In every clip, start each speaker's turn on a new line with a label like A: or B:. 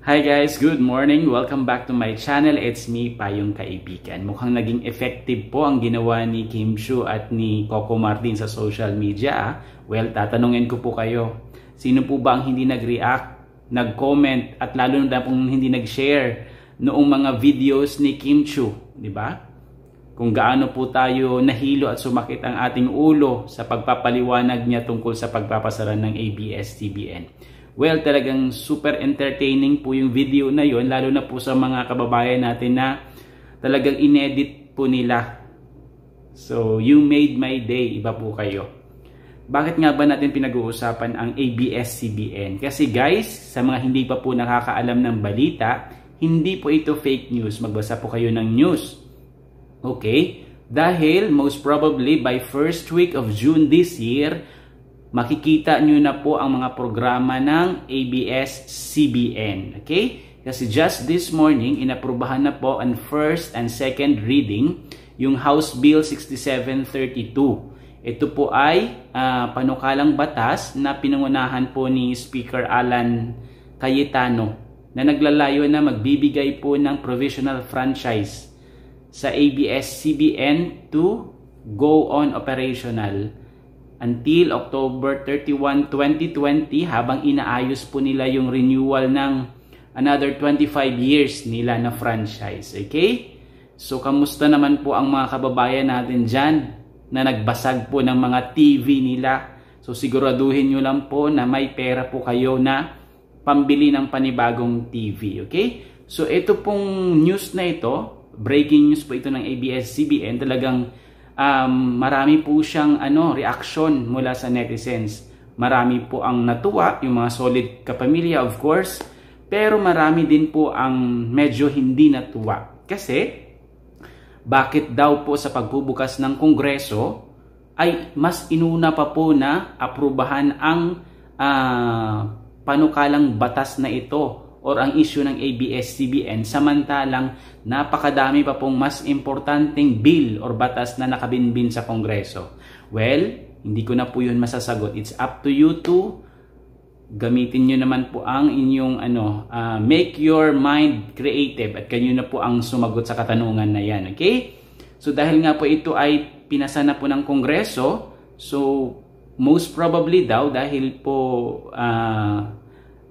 A: Hi guys! Good morning! Welcome back to my channel. It's me, Payong Kaibigan. Mukhang naging effective po ang ginawa ni Kim Shu at ni Coco Martin sa social media. Ah. Well, tatanungin ko po kayo. Sino po ba ang hindi nag-react, nag-comment at lalo na pong hindi nag-share noong mga videos ni Kim Chu? di ba? Kung gaano po tayo nahilo at sumakit ang ating ulo sa pagpapaliwanag niya tungkol sa pagpapasaran ng ABS-CBN. Well, talagang super entertaining po yung video na yon lalo na po sa mga kababayan natin na talagang inedit po nila. So, you made my day. Iba po kayo. Bakit nga ba natin pinag-uusapan ang ABS-CBN? Kasi guys, sa mga hindi pa po nakakaalam ng balita, hindi po ito fake news. Magbasa po kayo ng news. Okay? Dahil most probably by first week of June this year, makikita nyo na po ang mga programa ng ABS-CBN. Okay? Kasi just this morning, inaprubahan na po ang first and second reading yung House Bill 6732. Ito po ay uh, panukalang batas na pinangunahan po ni Speaker Alan Cayetano na naglalayo na magbibigay po ng provisional franchise sa ABS-CBN to go on operational until October 31, 2020 habang inaayos po nila yung renewal ng another 25 years nila na franchise. Okay? So kamusta naman po ang mga kababayan natin dyan na nagbasag po ng mga TV nila. So siguraduhin nyo lang po na may pera po kayo na pambili ng panibagong TV. Okay? So ito pong news na ito, breaking news po ito ng ABS-CBN, talagang um, marami po siyang ano, reaction mula sa netizens. Marami po ang natuwa, yung mga solid kapamilya of course, pero marami din po ang medyo hindi natuwa. Kasi, bakit daw po sa pagbubukas ng Kongreso ay mas inuna pa po na aprubahan ang uh, panukalang batas na ito or ang issue ng ABS-CBN samantalang napakadami pa pong mas importanteng bill or batas na nakabinbin sa Kongreso? Well, hindi ko na po yun masasagot. It's up to you to gamitin nyo naman po ang inyong ano, uh, make your mind creative at kayo na po ang sumagot sa katanungan na yan. Okay? So dahil nga po ito ay pinasa na po ng Kongreso, so most probably daw dahil po uh,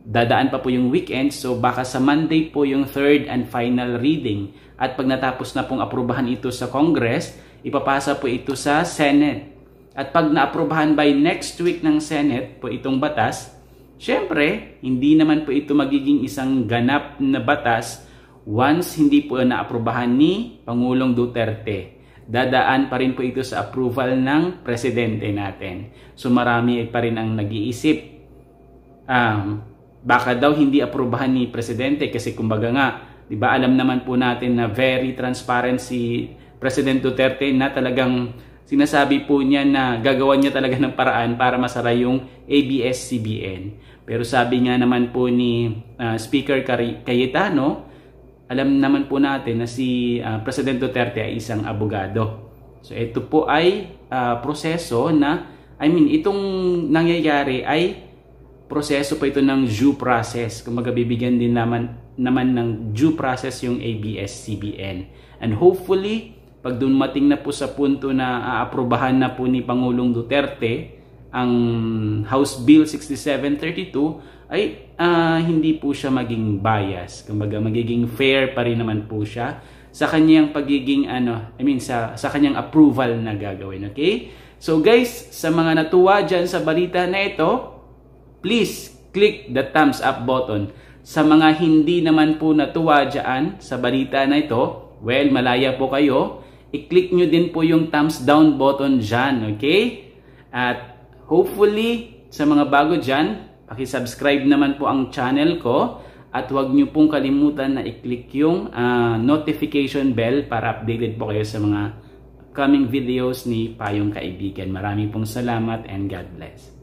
A: dadaan pa po yung weekend so baka sa Monday po yung third and final reading at pag natapos na pong aprubahan ito sa Congress, ipapasa po ito sa Senate. At pag naaprubahan by next week ng Senate po itong batas, syempre hindi naman po ito magiging isang ganap na batas once hindi po naaprubahan ni Pangulong Duterte dadaan pa rin po ito sa approval ng presidente natin. So marami pa rin ang nag-iisip um, baka daw hindi aprobahan ni presidente kasi kumbaga nga, 'di ba? Alam naman po natin na very transparent si President Duterte na talagang sinasabi po niya na gagawa niya talaga ng paraan para masara yung ABS-CBN. Pero sabi nga naman po ni uh, Speaker Cayetano, alam naman po natin na si uh, President Duterte ay isang abogado. So ito po ay uh, proseso na, I mean, itong nangyayari ay proseso pa ito ng due process. Kumbaga bibigyan din naman, naman ng due process yung ABS-CBN. And hopefully, pag dumating na po sa punto na aaprobahan na po ni Pangulong Duterte ang House Bill 6732 ay uh, hindi po siya maging bias. Kumbaga magiging fair pa rin naman po siya sa kanyang pagiging ano, I mean sa sa kanyang approval na gagawin, okay? So guys, sa mga natuwa diyan sa balita na ito, please click the thumbs up button. Sa mga hindi naman po natuwa dyan sa balita na ito, well, malaya po kayo, i-click nyo din po yung thumbs down button dyan, okay? At hopefully, sa mga bago dyan, subscribe naman po ang channel ko at huwag nyo pong kalimutan na i-click yung uh, notification bell para updated po kayo sa mga coming videos ni Payong Kaibigan. Maraming pong salamat and God bless.